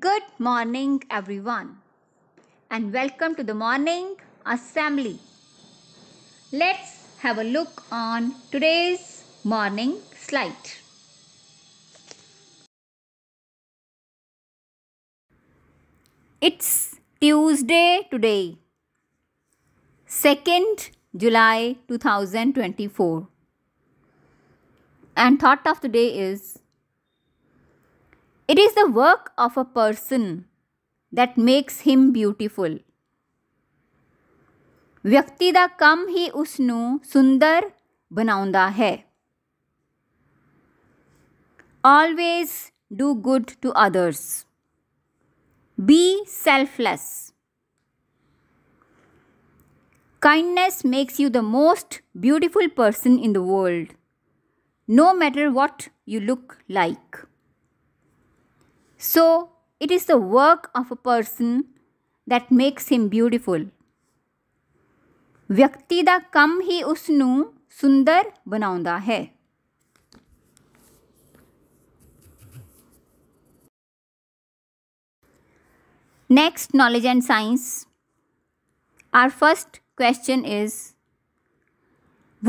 Good morning, everyone, and welcome to the morning assembly. Let's have a look on today's morning slide. It's Tuesday today, 2nd July 2024, and thought of the day is it is the work of a person that makes him beautiful. ਵਿਅਕਤੀ ਦਾ ਕੰਮ ਹੀ ਉਸ ਨੂੰ ਸੁੰਦਰ ਬਣਾਉਂਦਾ ਹੈ always do good to others be selfless kindness makes you the most beautiful person in the world no matter what you look like So, it is the work of a person that makes him beautiful. ਵਿਅਕਤੀ ਦਾ ਕੰਮ ਹੀ ਉਸ ਨੂੰ ਸੁੰਦਰ ਬਣਾਉਂਦਾ ਹੈ Next, knowledge and science. Our first question is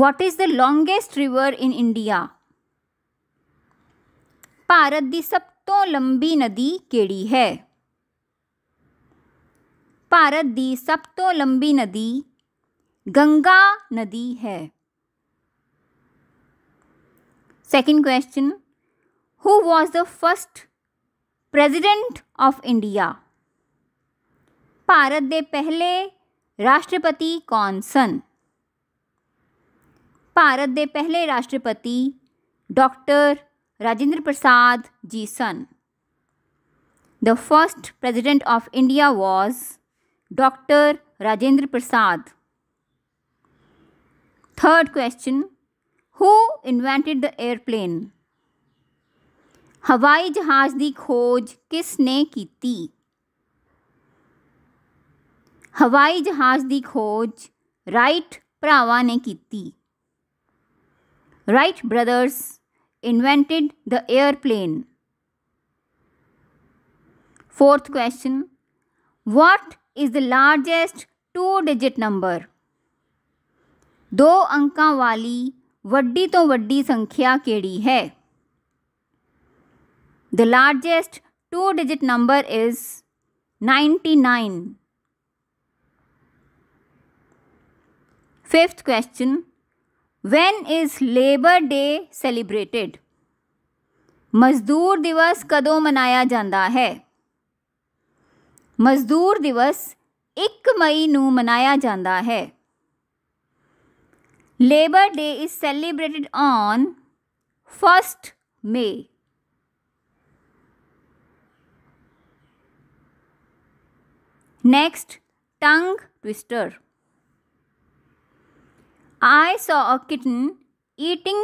What is the longest river in India? Bharat ਦੀ ਸਭ तो लंबी नदी केड़ी है भारत की सब तो लंबी नदी गंगा नदी है second question who was the first president of India Bharat के पहले राष्ट्रपति कौन सन भारत के पहले राष्ट्रपति doctor Rajendra Prasad ji son. The first president of India was Dr. Rajendra Prasad. Third question Who invented the airplane? हवाई जहाज की खोज किसने की हवाई जहाज की खोज राइट भरावां ने की Wright brothers invented the airplane? Fourth question What is the largest two digit number? दो अंकों वाली वड्डी तो वड्डी संख्या केड़ी है the largest two digit number is 99 fifth question When is Labor Day celebrated? Mazdoor Diwas kado manaya janda hai? Mazdoor Divas 1 Mai manaya janda hai. Labor Day is celebrated on 1st May. Next, tongue twister. I saw a kitten eating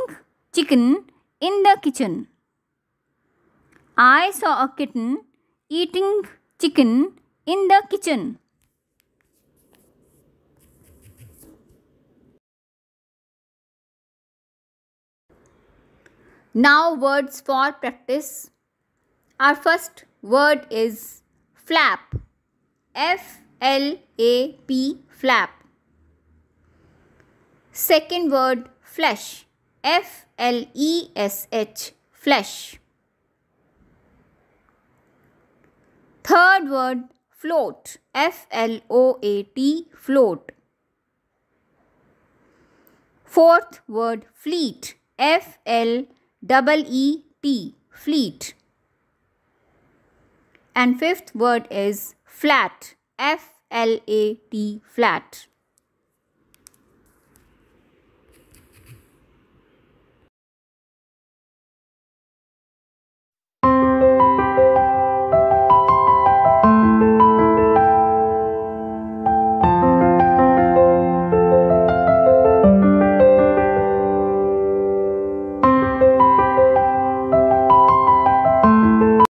chicken in the kitchen. I saw a kitten eating chicken in the kitchen. Now words for practice. Our first word is flap. F L A P flap. Second word flesh. F L E S H. Flesh. Third word float. F L O A T. Float. Fourth word fleet. F L double E T. Fleet. And fifth word is flat. F L A T. Flat.